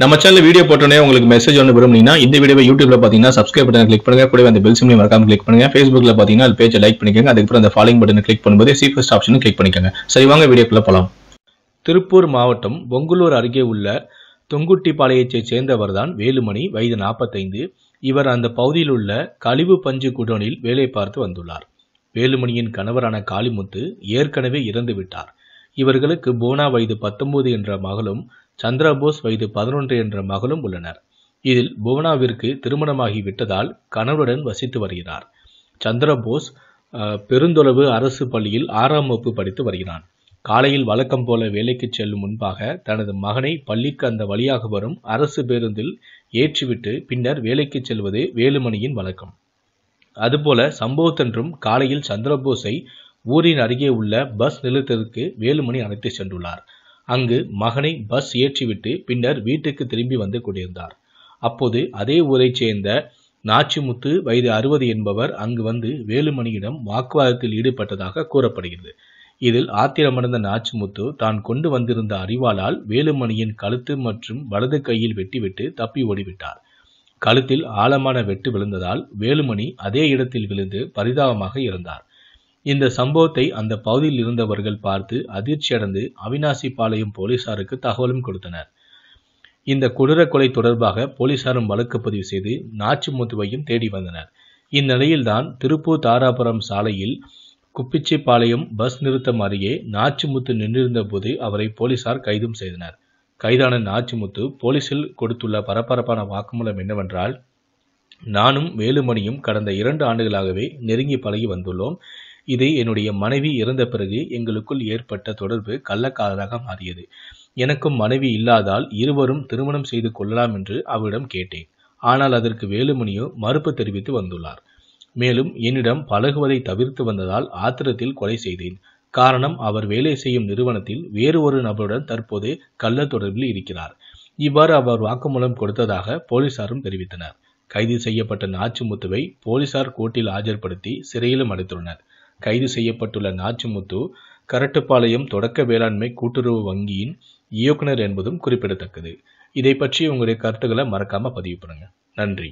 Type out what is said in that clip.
நம்ம channel video போட்டோன்னே உங்களுக்கு மெசேஜ் ஒன்று விரும்புனீங்கன்னா இந்த வீடியோ யூடியூப்ல பார்த்தீங்கன்னா சப்ஸ்கிரைப் பண்ணி கிளிக் பண்ணுங்க கூட அந்த பெல் சிம்லையும் மறக்காம கிளிக் பண்ணுங்க ஃபேஸ்புக்ல பார்த்தீங்கன்னா அது பேஜை லைக் பண்ணிக்கோங்க அதுக்கப்புறம் அந்த ஃபாலோ பட்டன் கிளிக் பண்ணும்போது ஃபஸ்ட் ஆப்ஷன் கிளிக் பண்ணிக்கோங்க சரி வாங்க வீடியோக்குள்ள போகலாம் திருப்பூர் மாவட்டம் பொங்குலூர் அருகே உள்ள தொங்குட்டிப்பாளையத்தைச் சேர்ந்தவர் தான் வேலுமணி வயது நாற்பத்தைந்து இவர் அந்த பகுதியில் உள்ள கழிவு பஞ்சு குடோனில் வேலை பார்த்து வந்துள்ளார் வேலுமணியின் கணவரான காளிமுத்து ஏற்கனவே இறந்து விட்டார் இவர்களுக்கு போனா வயது பத்தொன்பது என்ற மகளும் சந்திரபோஸ் வயது பதினொன்று என்ற மகளும் உள்ளனர் இதில் புவனாவிற்கு திருமணமாகி விட்டதால் கணவருடன் வசித்து வருகிறார் சந்திரபோஸ் பெருந்தொளவு அரசு பள்ளியில் ஆறாம் வகுப்பு படித்து வருகிறான் காலையில் வழக்கம் போல வேலைக்கு செல்லும் முன்பாக தனது மகனை பள்ளிக்கு அந்த வழியாக வரும் அரசு பேருந்தில் ஏற்றிவிட்டு பின்னர் வேலைக்கு செல்வது வேலுமணியின் வழக்கம் அதுபோல சம்பவத்தன்றும் காலையில் சந்திரபோஸை ஊரின் அருகே உள்ள பஸ் நிலையத்திற்கு வேலுமணி அழைத்து சென்றுள்ளார் அங்கு மகனை பஸ் ஏற்றிவிட்டு பின்னர் வீட்டுக்கு திரும்பி வந்து கொண்டிருந்தார் அப்போது அதே ஊரைச் சேர்ந்த நாச்சிமுத்து வயது அறுபது என்பவர் அங்கு வந்து வேலுமணியிடம் வாக்குவாதத்தில் ஈடுபட்டதாக கூறப்படுகிறது இதில் ஆத்திரமடைந்த நாச்சிமுத்து தான் கொண்டு வந்திருந்த அறிவாளால் வேலுமணியின் கழுத்து மற்றும் வலது கையில் வெட்டிவிட்டு தப்பி ஓடிவிட்டார் கழுத்தில் ஆழமான வெட்டு விழுந்ததால் வேலுமணி அதே இடத்தில் விழுந்து பரிதாபமாக இருந்தார் இந்த சம்பவத்தை அந்த பகுதியில் இருந்தவர்கள் பார்த்து அதிர்ச்சியடைந்து அவினாசி பாளையம் போலீசாருக்கு தகவலும் கொடுத்தனர் இந்த குடிர கொலை தொடர்பாக போலீசாரும் வழக்கு பதிவு செய்து நாச்சிமுத்துவையும் தேடி வந்தனர் இந்நிலையில்தான் திருப்பூர் தாராபுரம் சாலையில் குப்பிச்சிப்பாளையம் பஸ் நிறுத்தம் அருகே நாச்சிமுத்து நின்றிருந்த போது அவரை போலீசார் கைதும் செய்தனர் கைதான நாச்சிமுத்து போலீசில் கொடுத்துள்ள பரபரப்பான வாக்குமூலம் என்னவென்றால் நானும் வேலுமணியும் கடந்த இரண்டு ஆண்டுகளாகவே நெருங்கி பழகி வந்துள்ளோம் இது என்னுடைய மனைவி இறந்த பிறகு எங்களுக்குள் ஏற்பட்ட தொடர்பு கள்ளக்காதலாக மாறியது எனக்கும் மனைவி இல்லாதால் இருவரும் திருமணம் செய்து கொள்ளலாம் என்று அவரிடம் கேட்டேன் ஆனால் அதற்கு வேலுமணியோ மறுப்பு தெரிவித்து வந்துள்ளார் மேலும் என்னிடம் பழகுவதை தவிர்த்து வந்ததால் ஆத்திரத்தில் கொலை செய்தேன் காரணம் அவர் வேலை செய்யும் நிறுவனத்தில் வேறு ஒரு நபருடன் தற்போது கள்ள தொடர்பில் இருக்கிறார் இவ்வாறு அவர் வாக்குமூலம் கொடுத்ததாக போலீசாரும் தெரிவித்தனர் கைது செய்யப்பட்ட நாச்சிமுத்துவை போலீசார் கோர்ட்டில் ஆஜர்படுத்தி சிறையிலும் அடைத்துள்ளனர் கைது செய்யப்பட்டுள்ள நாச்சிமுத்து கரட்டுப்பாளையம் தொடக்க வேளாண்மை கூட்டுறவு வங்கியின் இயக்குனர் என்பதும் குறிப்பிடத்தக்கது இதை பற்றி உங்களுடைய கருத்துக்களை மறக்காமல் பதிவு பண்ணுங்க நன்றி